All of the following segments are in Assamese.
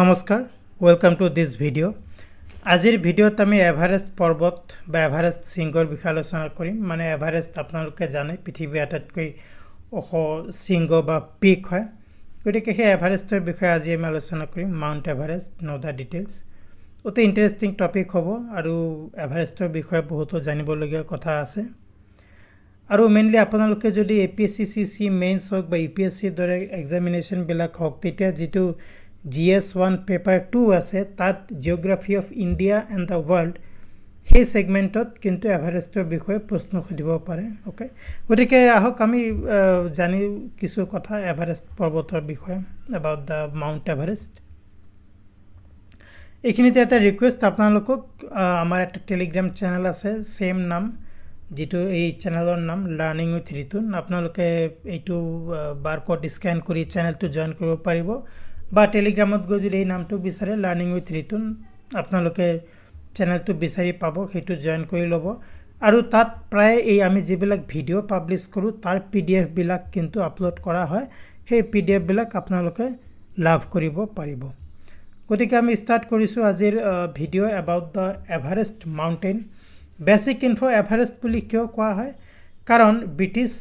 নমস্কার ওয়েলকাম টু দিস ভিডিও আজির ভিডিওত আমি এভারেস্ট পর্বত বা এভারেস্ট সিংগর বিষয়ে আলোচনা করিম মানে এভারেস্ট আপনাদের জানে পৃথিবীর আটাইতকৈ ওখ সিংহ বা পিক হয় গতি সেই এভারেস্টর বিষয়ে আজি আমি আলোচনা করিম mount Everest know the details অতি ইন্টারেস্টিং টপিক হব আর এভারেস্টর বিষয়ে বহুত জানিবলগীয় কথা আছে আর মেইনলি আপনাদের যদি এ পি এস সি সি সি মেইনস হোক বা ইউ পি এস সির দরে এক্সামিনেশনবিল হোক যেটা G S one paper two আছে তাত geography of India and the world সেই ছেগমেণ্টত কিন্তু এভাৰেষ্টৰ বিষয়ে প্ৰশ্ন সুধিব পাৰে অ'কে গতিকে আহক আমি জানি কিছু কথা এভাৰেষ্ট পৰ্বতৰ বিষয়ে এবাউট দ্য মাউণ্ট এভাৰেষ্ট এইখিনিতে এটা ৰিকুৱেষ্ট আপোনালোকক আমাৰ এটা টেলিগ্ৰাম চেনেল আছে ছেম নাম যিটো এই চেনেলৰ নাম লাৰ্ণিং উইথ ৰিটুন আপোনালোকে এইটো বাৰ ক'ড স্কেন কৰি চেনেলটো জইন কৰিব পাৰিব বা টেলিগ্ৰামত গৈ যদি এই নামটো বিচাৰে লাৰ্ণিং উইথ ৰিটুন আপোনালোকে চেনেলটো বিচাৰি পাব সেইটো জইন কৰি ল'ব আৰু তাত প্ৰায়ে এই আমি যিবিলাক ভিডিঅ' পাব্লিছ কৰোঁ তাৰ পি ডি এফবিলাক কিন্তু আপলোড কৰা হয় সেই পি ডি এফবিলাক আপোনালোকে লাভ কৰিব পাৰিব গতিকে আমি ষ্টাৰ্ট কৰিছোঁ আজিৰ video' about the Everest mountain basic info' Everest বুলি কিয় কোৱা হয় কাৰণ ব্ৰিটিছ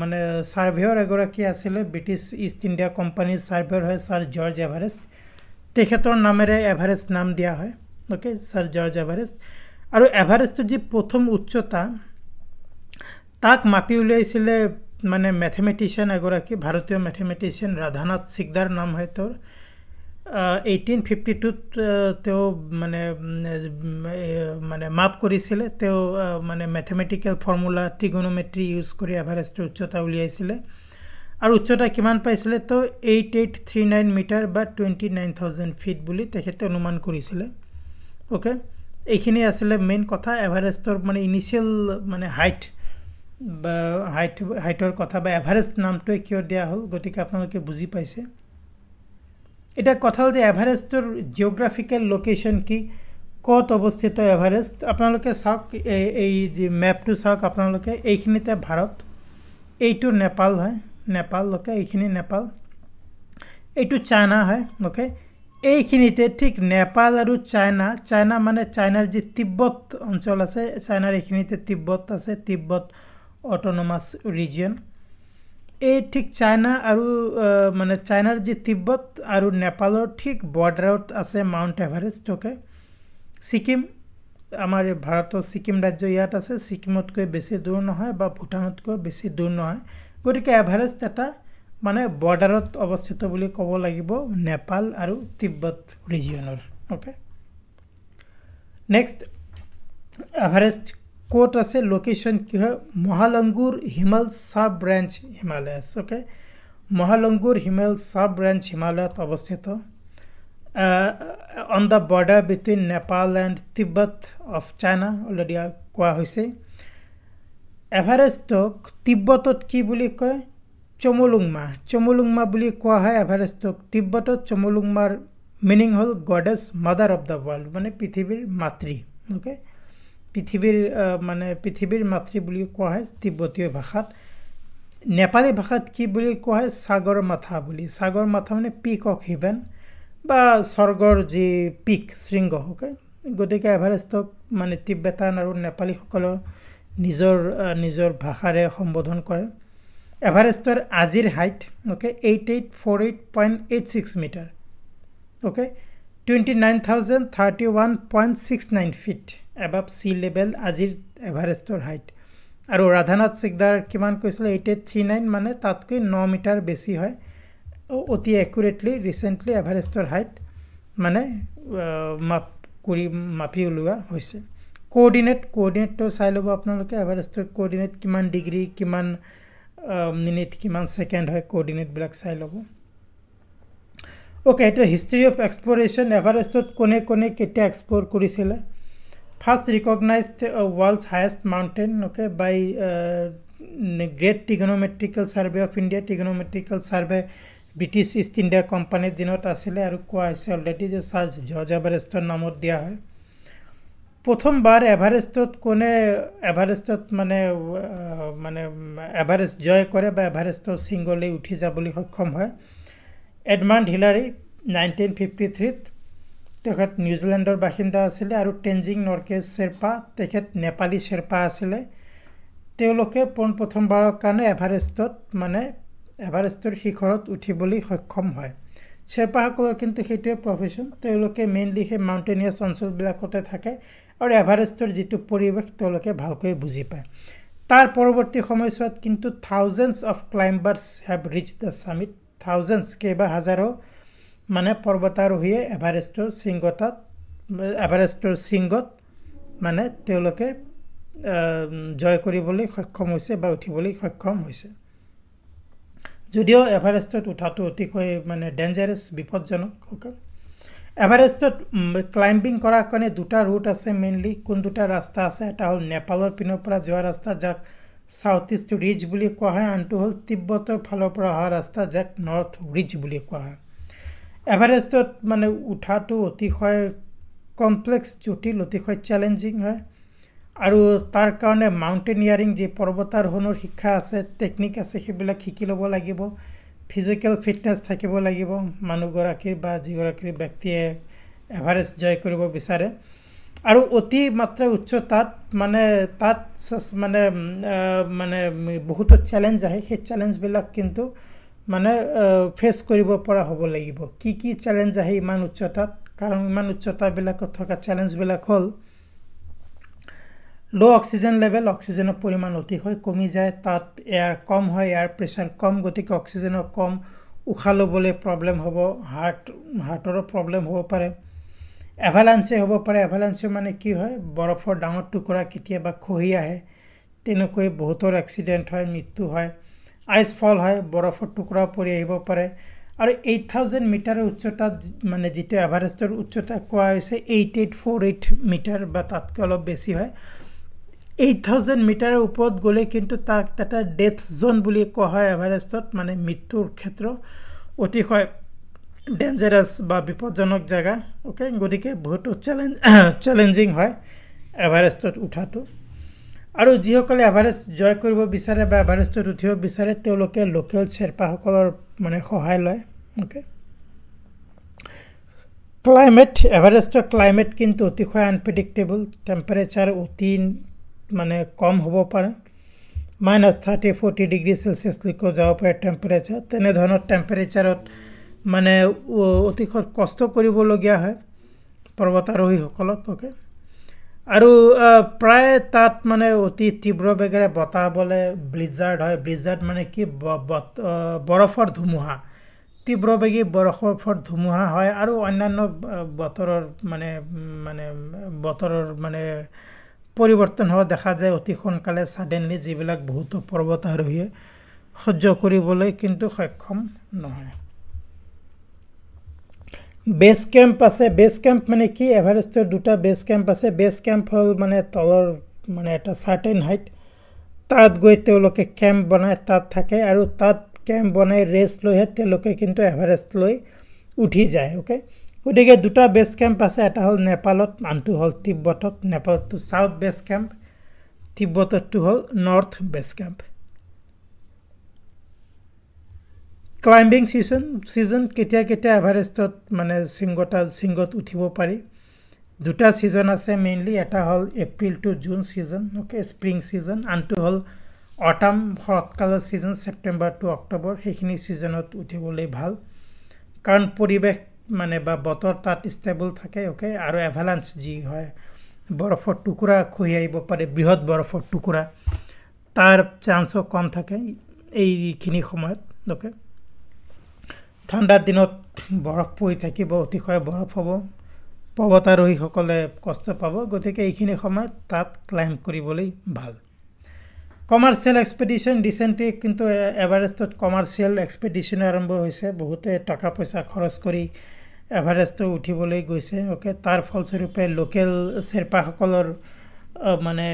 মানে ছাৰ্ভেয়ৰ এগৰাকী আছিলে ব্ৰিটিছ ইষ্ট ইণ্ডিয়া কোম্পানীৰ ছাৰ্ভেয়ৰ হয় ছাৰ জৰ্জ এভাৰেষ্ট তেখেতৰ নামেৰে এভাৰেষ্ট নাম দিয়া হয় অ'কে ছাৰ জৰ্জ এভাৰেষ্ট আৰু এভাৰেষ্টৰ যি প্ৰথম উচ্চতা তাক মাপি উলিয়াইছিলে মানে মেথেমেটিচিয়ান এগৰাকী ভাৰতীয় মেথেমেটিচিয়ান ৰাধানাথ চিকদাৰ নাম হয় তেওঁৰ এইটিন ফিফটি টুত তেওঁ মানে মানে মাপ কৰিছিলে তেওঁ মানে মেথেমেটিকেল ফৰ্মুলা ট্ৰিগনমেট্ৰি ইউজ কৰি এভাৰেষ্টৰ উচ্চতা উলিয়াইছিলে আৰু উচ্চতা কিমান পাইছিলে তো eight eight three nine metre বা টুৱেণ্টি নাইন থাউজেণ্ড ফিট বুলি তেখেতে অনুমান কৰিছিলে অ'কে এইখিনি আছিলে মেইন কথা এভাৰেষ্টৰ মানে ইনিচিয়েল মানে হাইট বা হাইট হাইটৰ কথা বা এভাৰেষ্ট নামটোৱে কিয় দিয়া হ'ল গতিকে আপোনালোকে বুজি পাইছে এটা কথা হ'ল যে এভাৰেষ্টৰ জিঅ'গ্ৰাফিকেল লোকেশ্যন কি ক'ত অৱস্থিত এভাৰেষ্ট আপোনালোকে চাওক এই এই যি মেপটো চাওক আপোনালোকে এইখিনিতে ভাৰত এইটো নেপাল হয় নেপাল লোকে এইখিনি নেপাল এইটো চাইনা হয় লোকে এইখিনিতে ঠিক নেপাল আৰু চাইনা চাইনা মানে চাইনাৰ যি তিব্বত অঞ্চল আছে চাইনাৰ এইখিনিতে তিব্বত আছে তিব্বত অট'নমাছ ৰিজিয়ন এই ঠিক চাইনা আৰু মানে চাইনাৰ যি তিব্বত আৰু নেপালৰ ঠিক বৰ্ডাৰত আছে মাউণ্ট এভাৰেষ্ট অ'কে ছিকিম আমাৰ ভাৰতৰ ছিকিম ৰাজ্য ইয়াত আছে ছিকিমতকৈ বেছি দূৰ নহয় বা ভূটানতকৈ বেছি দূৰ নহয় গতিকে এভাৰেষ্ট এটা মানে বৰ্ডাৰত অৱস্থিত বুলি ক'ব লাগিব নেপাল আৰু তিব্বত ৰিজিয়নৰ অ'কে নেক্সট এভাৰেষ্ট ক'ত আছে লোকেশ্যন কি হয় মহালংগুৰ হিমাল চাব ব্ৰেঞ্চ হিমালয়াছ অ'কে মহালংগুৰ হিমাল চাব ব্ৰেঞ্চ হিমালয়ত অৱস্থিত on the border between Nepal and Tibet of China already কোৱা হৈছে এভাৰেষ্টক তিব্বতত কি বুলি কয় চমুলুংমা চমুলুংমা বুলি কোৱা হয় এভাৰেষ্টক তিব্বতত চমুলুংমাৰ মিনিং হ'ল goddess mother of the world মানে পৃথিৱীৰ মাতৃ অ'কে পৃথিৱীৰ মানে পৃথিৱীৰ মাতৃ বুলি কোৱা হয় তিব্বতীয় ভাষাত নেপালী ভাষাত কি বুলি কোৱা হয় ছাগৰ মাথা বুলি ছাগৰ মাথা মানে পিক অফ হিভেন বা স্বৰ্গৰ যি পিক শৃংগ হকে গতিকে এভাৰেষ্টক মানে তিব্বেতান আৰু নেপালীসকলৰ নিজৰ নিজৰ ভাষাৰে সম্বোধন কৰে এভাৰেষ্টৰ আজিৰ height okay eight eight four eight point eight six metre okay twenty nine thousand thirty one point six nine feet above sea level আজিৰ এভাৰেষ্টৰ হাইট আৰু ৰাধানাথ চিকদাৰ কিমান কৈছিলে এইট এইট থ্ৰী নাইন মানে তাতকৈ ন মিটাৰ বেছি হয় অতি একুৰেটলি ৰিচেণ্টলি এভাৰেষ্টৰ হাইট মানে মাপ কৰি মাপি ওলোৱা হৈছে কোঅৰ্ডিনেট কোঅৰ্ডিনেটটো চাই ল'ব আপোনালোকে এভাৰেষ্টৰ কোঅৰ্ডিনেট কিমান ডিগ্ৰী কিমান মিনিট কিমান ছেকেণ্ড হয় কোঅৰ্ডিনেটবিলাক চাই ল'ব অ'কে এইটো হিষ্ট্ৰী অফ এক্সপ্ল'ৰেশ্যন এভাৰেষ্টত কোনে কোনে কেতিয়া এক্সপ্ল'ৰ কৰিছিলে first recognized uh, world's highest mountain okay by uh, great trigonometrical survey of india trigonometrical survey British East India কোম্পানীৰ দিনত আছিলে আৰু কোৱা হৈছে অলৰেডি যে চাৰ্জ জৰ্জ এভাৰেষ্টৰ নামত দিয়া হয় প্ৰথমবাৰ এভাৰেষ্টত কোনে এভাৰেষ্টত মানে মানে এভাৰেষ্ট জয় কৰে বা এভাৰেষ্টৰ চিংগলি উঠি যাবলৈ সক্ষম হয় এডমাণ্ড হিলাৰী নাইনটিন ফিফটি থ্ৰীত তেখেত নিউজিলেণ্ডৰ বাসিন্দা আছিলে আৰু টেঞ্জিং নৰ্কে শ্বেৰ্পা তেখেত নেপালী শ্বেৰ্পা আছিলে তেওঁলোকে পোনপ্ৰথমবাৰৰ কাৰণে এভাৰেষ্টত মানে এভাৰেষ্টৰ শিখৰত উঠিবলৈ সক্ষম হয় শ্বেৰ্পাসকলৰ কিন্তু সেইটোৱে প্ৰফেশ্যন তেওঁলোকে মেইনলি সেই মাউণ্টেনিয়াছ অঞ্চলবিলাকতে থাকে আৰু এভাৰেষ্টৰ যিটো পৰিৱেশ তেওঁলোকে ভালকৈ বুজি পায় তাৰ পৰৱৰ্তী সময়ছোৱাত কিন্তু thousands of climbers have reach the summit thousands কেইবা হাজাৰো মানে পৰ্বতাৰোহীয়ে এভাৰেষ্টৰ শৃংগতাত এভাৰেষ্টৰ শৃংগত মানে তেওঁলোকে জয় কৰিবলৈ সক্ষম হৈছে বা উঠিবলৈ সক্ষম হৈছে যদিও এভাৰেষ্টত উঠাটো অতিকৈ মানে ডেঞ্জাৰাছ বিপদজনক এভাৰেষ্টত ক্লাইম্বিং কৰাৰ কাৰণে দুটা ৰুট আছে মেইনলি কোন দুটা ৰাস্তা আছে এটা হ'ল নেপালৰ পিনৰ পৰা যোৱা ৰাস্তা যাক ছাউথ ইষ্ট ৰিজ বুলি কোৱা হয় আনটো হ'ল তিব্বতৰ ফালৰ পৰা অহা ৰাস্তা যাক নৰ্থ ৰিজ বুলি কোৱা হয় এভাৰেষ্টত মানে উঠাটো অতিশয় কমপ্লেক্স জটিল অতিশয় চেলেঞ্জিং হয় আৰু তাৰ কাৰণে মাউণ্টেনিয়াৰিং যি পৰ্বতাৰোহণৰ শিক্ষা আছে টেকনিক আছে সেইবিলাক শিকি ল'ব লাগিব ফিজিকেল ফিটনেছ থাকিব লাগিব মানুহগৰাকীৰ বা যিগৰাকীৰ ব্যক্তিয়ে এভাৰেষ্ট জয় কৰিব বিচাৰে আৰু উচ্চ তাত মানে তাত মানে মানে বহুতো চেলেঞ্জ আহে সেই চেলেঞ্জবিলাক কিন্তু মানে ফেচ কৰিব পৰা হ'ব লাগিব কি কি চেলেঞ্জ আহে ইমান উচ্চতাত কাৰণ ইমান উচ্চতাবিলাকত থকা চেলেঞ্জবিলাক হ'ল ল' অক্সিজেন লেভেল অক্সিজেনৰ পৰিমাণ অতিশয় কমি যায় তাত এয়াৰ কম হয় এয়াৰ প্ৰেছাৰ কম গতিকে অক্সিজেনৰ কম উশাহ ল'বলৈ প্ৰব্লেম হ'ব হাৰ্ট হাৰ্টৰো প্ৰব্লেম হ'ব পাৰে এভালেঞ্চে হ'ব পাৰে এভালেঞ্চে মানে কি হয় বৰফৰ ডাঙৰ টুকুৰা কেতিয়াবা খহি আহে তেনেকৈ বহুতৰ এক্সিডেণ্ট হয় মৃত্যু হয় আইচফল হয় বৰফৰ টুকুৰা পৰি আহিব পাৰে আৰু এইট থাউজেণ্ড মিটাৰৰ উচ্চতাত মানে যিটো এভাৰেষ্টৰ উচ্চতা কোৱা হৈছে eight eight four eight metre বা তাতকৈ অলপ বেছি হয় এইট থাউজেণ্ড মিটাৰৰ ওপৰত গ'লে কিন্তু তাক এটা ডেথ জ'ন বুলি কোৱা হয় এভাৰেষ্টত মানে মৃত্যুৰ ক্ষেত্ৰ অতিশয় ডেঞ্জাৰাছ বা বিপদজনক জেগা অ'কে গতিকে বহুতো চেলেঞ্জ চেলেঞ্জিং হয় এভাৰেষ্টত উঠাটো আৰু যিসকলে এভাৰেষ্ট জয় কৰিব বিচাৰে বা এভাৰেষ্টত উঠিব বিচাৰে তেওঁলোকে লোকেল শ্বেৰ্পাসকলৰ মানে সহায় লয় অ'কে ক্লাইমেট এভাৰেষ্টৰ ক্লাইমেট কিন্তু অতিশয় আনপ্ৰিডিক্টেবল টেম্পাৰেচাৰ অতি মানে কম হ'ব পাৰে মাইনাছ থাৰ্টি ফৰ্টি ডিগ্ৰী চেলচিয়াছলৈকেও যাব পাৰে টেম্পাৰেচাৰ তেনেধৰণৰ টেম্পাৰেচাৰত মানে অতিশয় কষ্ট কৰিবলগীয়া হয় পৰ্বতাৰোহীসকলক অ'কে আৰু প্ৰায় তাত মানে অতি তীব্ৰ বেগেৰে বতাহ বলে ব্লিজাৰ্ড হয় ব্লিজাৰ্ড মানে কি বৰফৰ ধুমুহা তীব্ৰ বেগী বৰফৰ ধুমুহা হয় আৰু অন্যান্য বতৰৰ মানে মানে বতৰৰ মানে পৰিৱৰ্তন হোৱা দেখা যায় অতি সোনকালে ছাডেনলি যিবিলাক বহুতো পৰ্বত আৰোহীয়ে সহ্য কৰিবলৈ কিন্তু সক্ষম নহয় বেছ কেম্প আছে বেছ কেম্প মানে কি এভাৰেষ্টৰ দুটা বেছ কেম্প আছে বেছ কেম্প হ'ল মানে তলৰ মানে এটা চাৰ্টেইন হাইট তাত গৈ তেওঁলোকে কেম্প বনাই তাত থাকে আৰু তাত কেম্প বনাই ৰেষ্ট লৈহে তেওঁলোকে কিন্তু এভাৰেষ্টলৈ উঠি যায় অ'কে গতিকে দুটা বেছ কেম্প আছে এটা হ'ল নেপালত আনটো হ'ল তিব্বতত নেপালতটো ছাউথ বেছ কেম্প তিব্বততটো হ'ল north base camp climbing season season কেতিয়া কেতিয়া এভাৰেষ্টত মানে শৃংগতা শৃংগত উঠিব পাৰি দুটা ছিজন আছে মেইনলি এটা হ'ল April to June season okay spring season আনটো হ'ল অটাম শৰৎকালৰ ছিজন ছেপ্টেম্বৰ টু অক্টোবৰ সেইখিনি ছিজনত উঠিবলৈ ভাল কাৰণ পৰিৱেশ মানে বা বতৰ তাত ষ্টেবল থাকে অ'কে আৰু এভালেঞ্চ যি হয় বৰফৰ টুকুৰা খহি আহিব পাৰে বৃহৎ বৰফৰ টুকুৰা তাৰ চান্সো কম থাকে এইখিনি সময়ত অ'কে ঠাণ্ডাৰ দিনত বৰফ পৰি থাকিব অতিশয় বৰফ হ'ব পৰ্বতাৰোহীসকলে কষ্ট পাব গতিকে এইখিনি সময়ত তাত ক্লাইম কৰিবলৈ ভাল কমাৰ্চিয়েল এক্সপেডিশ্যন ৰিচেণ্টলি কিন্তু এভাৰেষ্টত কমাৰ্চিয়েল এক্সপেডিশ্যনে আৰম্ভ হৈছে বহুতে টকা পইচা খৰচ কৰি এভাৰেষ্টত উঠিবলৈ গৈছে অ'কে তাৰ ফলস্বৰূপে লোকেল চেৰপাসকলৰ মানে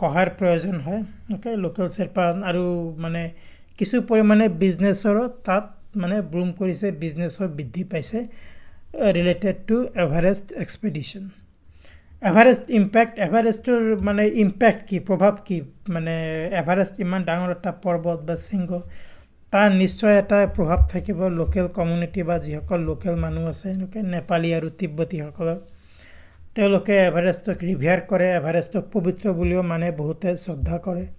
সহায়ৰ প্ৰয়োজন হয় অ'কে লোকেল চেৰপা আৰু মানে কিছু পৰিমাণে বিজনেছৰো তাত মানে ব্ৰুম কৰিছে বিজনেছৰ বৃদ্ধি পাইছে related to Everest expedition Everest impact এভাৰেষ্টৰ মানে ইম্পেক্ট কি প্ৰভাৱ কি মানে এভাৰেষ্ট ইমান ডাঙৰ এটা পৰ্বত বা শৃংগ তাৰ নিশ্চয় এটা প্ৰভাৱ থাকিব লোকেল কমিউনিটি বা যিসকল লোকেল মানুহ আছে এনেকৈ নেপালী আৰু তিব্বতীসকলৰ তেওঁলোকে এভাৰেষ্টক ৰিভিয়াৰ কৰে এভাৰেষ্টক পবিত্ৰ বুলিও মানে বহুতে শ্ৰদ্ধা কৰে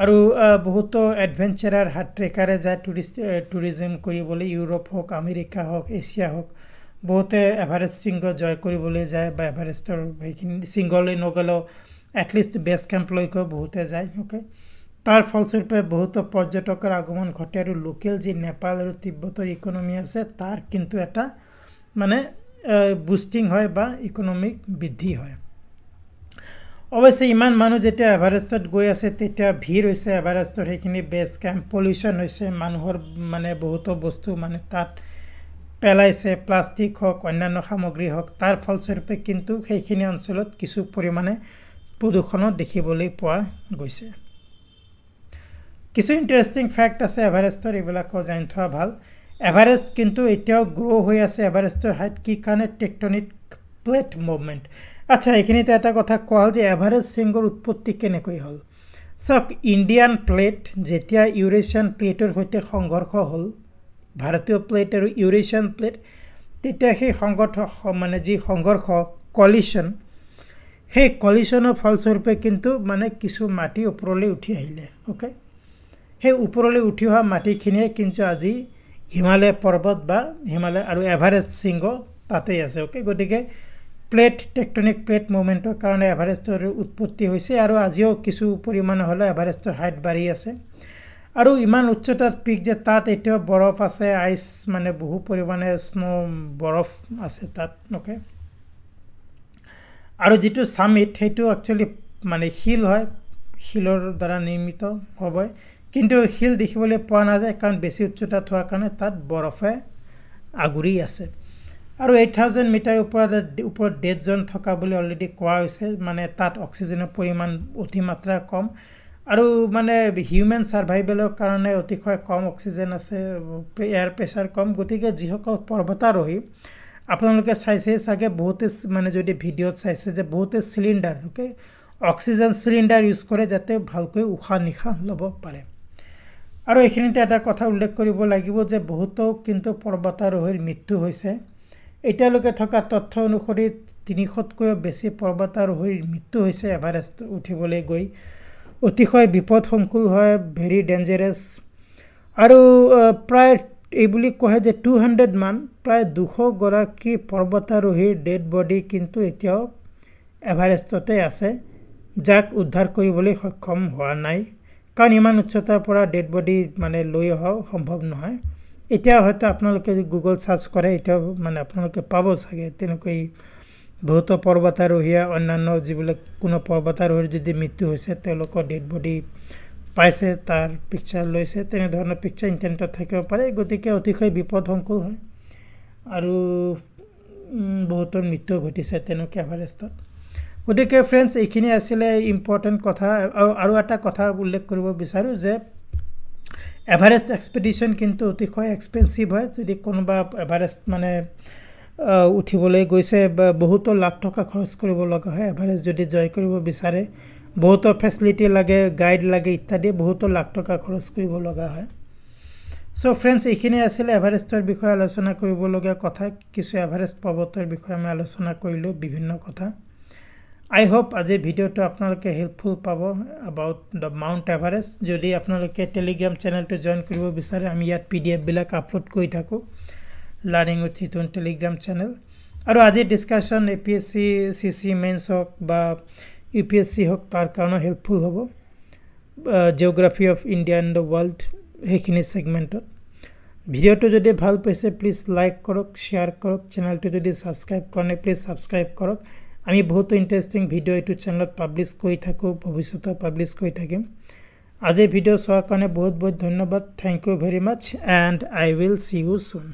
আৰু বহুতো এডভেঞ্চাৰাৰ হাত ৰেখাৰে যায় টুৰিষ্ট টুৰিজিম কৰিবলৈ ইউৰোপ হওক আমেৰিকা হওক এছিয়া হওক বহুতে এভাৰেষ্ট শৃংগ জয় কৰিবলৈ যায় বা এভাৰেষ্টৰ সেইখিনি শৃংগলৈ নগ'লেও এটলিষ্ট বেছ কেম্পলৈকে বহুতে যায় অ'কে তাৰ ফলস্বৰূপে বহুতো পৰ্যটকৰ আগমন ঘটে আৰু লোকেল যি নেপাল আৰু তিব্বতৰ ইকনমি আছে তাৰ কিন্তু এটা মানে বুষ্টিং হয় বা ইকনমিক বৃদ্ধি হয় অৱশ্যে ইমান মানুহ যেতিয়া এভাৰেষ্টত গৈ আছে তেতিয়া ভিৰ হৈছে এভাৰেষ্টৰ সেইখিনি বেছ কেম্প পলিউশ্যন হৈছে মানুহৰ মানে বহুতো বস্তু মানে তাত পেলাইছে প্লাষ্টিক হওক অন্যান্য সামগ্ৰী হওক তাৰ ফলস্বৰূপে কিন্তু সেইখিনি অঞ্চলত কিছু পৰিমাণে প্ৰদূষণো দেখিবলৈ পোৱা গৈছে কিছু ইণ্টাৰেষ্টিং ফেক্ট আছে এভাৰেষ্টৰ এইবিলাকো জানি থোৱা ভাল এভাৰেষ্ট কিন্তু এতিয়াও গ্ৰ' হৈ আছে এভাৰেষ্টৰ হাইট কি কাৰণে টেকটনিক প্লেট মুভমেণ্ট আচ্ছা এইখিনিতে এটা কথা কোৱা হ'ল যে এভাৰেষ্ট চিংগৰ উৎপত্তি কেনেকৈ হ'ল চাওক ইণ্ডিয়ান প্লেট যেতিয়া ইউৰেচিয়ান প্লেটৰ সৈতে সংঘৰ্ষ হ'ল ভাৰতীয় প্লেট আৰু ইউৰেচিয়ান প্লেট তেতিয়া সেই সংগঠ মানে যি সংঘৰ্ষ কলিশ্যন সেই কলিশ্যনৰ ফলস্বৰূপে কিন্তু মানে কিছু মাটি ওপৰলৈ উঠি আহিলে অ'কে সেই ওপৰলৈ উঠি অহা মাটিখিনিয়ে কিন্তু আজি হিমালয় পৰ্বত বা হিমালয় আৰু এভাৰেষ্ট শৃংগ তাতেই আছে অ'কে গতিকে প্লেট টেকট'নিক প্লেট মুভমেণ্টৰ কাৰণে এভাৰেষ্টৰ উৎপত্তি হৈছে আৰু আজিও কিছু পৰিমাণে হ'লেও এভাৰেষ্টৰ হাইট বাঢ়ি আছে আৰু ইমান উচ্চতাত পিক যে তাত এতিয়াও বৰফ আছে আইচ মানে বহু পৰিমাণে স্ন' বৰফ আছে তাত নকে আৰু যিটো চামিট সেইটো একচুৱেলি মানে শিল হয় শিলৰ দ্বাৰা নিৰ্মিত হ'বই কিন্তু শিল দেখিবলৈ পোৱা নাযায় কাৰণ বেছি উচ্চতাত হোৱাৰ কাৰণে তাত বৰফে আগুৰি আছে আৰু এইট থাউজেণ্ড মিটাৰ ওপৰত ওপৰত ডেড ডেডজন থকা বুলি অলৰেডি কোৱা হৈছে মানে তাত অক্সিজেনৰ পৰিমাণ অতিমাত্ৰা কম আৰু মানে হিউমেন ছাৰ্ভাইভেলৰ কাৰণে অতিশয় কম অক্সিজেন আছে এয়াৰ প্ৰেছাৰ কম গতিকে যিসকল পৰ্বতাৰোহী আপোনালোকে চাইছে চাগে বহুতে মানে যদি ভিডিঅ'ত চাইছে যে বহুতে cylinder okay oxygen cylinder use কৰে যাতে ভালকৈ উশাহ নিশাহ ল'ব পাৰে আৰু এইখিনিতে এটা কথা উল্লেখ কৰিব লাগিব যে বহুতো কিন্তু পৰ্বতাৰোহীৰ মৃত্যু হৈছে এতিয়ালৈকে থকা তথ্য অনুসৰি তিনিশতকৈও বেছি পৰ্বতাৰোহীৰ মৃত্যু হৈছে এভাৰেষ্ট উঠিবলৈ গৈ অতিশয় বিপদসংকুল হয় ভেৰি ডেঞ্জাৰাছ আৰু প্ৰায় এইবুলি কয় যে টু হাণ্ড্ৰেড মান প্ৰায় দুশগৰাকী পৰ্বতাৰোহীৰ ডেড বডি কিন্তু এতিয়াও এভাৰেষ্টতে আছে যাক উদ্ধাৰ কৰিবলৈ সক্ষম হোৱা নাই কাৰণ ইমান উচ্চতাৰ পৰা ডেড বডি মানে লৈ অহা সম্ভৱ নহয় এতিয়া হয়তো আপোনালোকে গুগল চাৰ্চ কৰে এতিয়া মানে আপোনালোকে পাব চাগে তেনেকৈ বহুতো পৰ্বতাৰোহীয়া অন্যান্য যিবিলাক কোনো পৰ্বতাৰোহীৰ যদি মৃত্যু হৈছে তেওঁলোকৰ ডেড বডি পাইছে তাৰ পিকচাৰ লৈছে তেনেধৰণৰ পিকচাৰ ইণ্টাৰনেটত থাকিব পাৰে গতিকে অতিশয় বিপদ সংকুল হয় আৰু বহুতৰ মৃত্যু ঘটিছে তেনেকৈ এভাৰেষ্টত গতিকে ফ্ৰেণ্ডছ এইখিনি আছিলে ইম্পৰ্টেণ্ট কথা আৰু আৰু এটা কথা উল্লেখ কৰিব বিচাৰোঁ যে এভাৰেষ্ট এক্সপেডিশ্যন কিন্তু অতিশয় এক্সপেঞ্চিভ হয় যদি কোনোবা এভাৰেষ্ট মানে উঠিবলৈ গৈছে বহুতো লাখ টকা খৰচ কৰিব লগা হয় এভাৰেষ্ট যদি জয় কৰিব বিচাৰে বহুতো ফেচিলিটি লাগে গাইড লাগে ইত্যাদি বহুতো লাখ টকা খৰচ কৰিব লগা হয় চ' ফ্ৰেণ্ডছ এইখিনি আছিলে এভাৰেষ্টৰ বিষয়ে আলোচনা কৰিবলগীয়া কথা কিছু এভাৰেষ্ট পৰ্বতৰ বিষয়ে আমি আলোচনা কৰিলোঁ বিভিন্ন কথা আই হোপ আজি ভিডিঅ'টো আপোনালোকে হেল্পফুল পাব এবাউট দ্য মাউণ্ট এভাৰেষ্ট যদি আপোনালোকে টেলিগ্ৰাম চেনেলটো জইন কৰিব বিচাৰে আমি ইয়াত পি ডি এফবিলাক আপলোড কৰি থাকোঁ learning with Hitun Telegram channel আৰু আজিৰ discussion A P S C C C mains হওক বা ইউ পি এছ চি হওক তাৰ কাৰণেও হেল্পফুল হ'ব geography of India and the world সেইখিনি ছেগমেণ্টত ভিডিঅ'টো যদি ভাল পাইছে প্লিজ লাইক কৰক শ্বেয়াৰ কৰক চেনেলটো যদি ছাবস্ক্ৰাইব কৰা নাই প্লিজ ছাবস্ক্ৰাইব কৰক আমি বহুতো ইণ্টাৰেষ্টিং ভিডিঅ' এইটো চেনেলত পাব্লিছ কৰি থাকোঁ ভৱিষ্যতে পাব্লিছ কৰি থাকিম আজিৰ ভিডিঅ' চোৱাৰ কাৰণে বহুত বহুত ধন্যবাদ thank you very much and I will see you চুন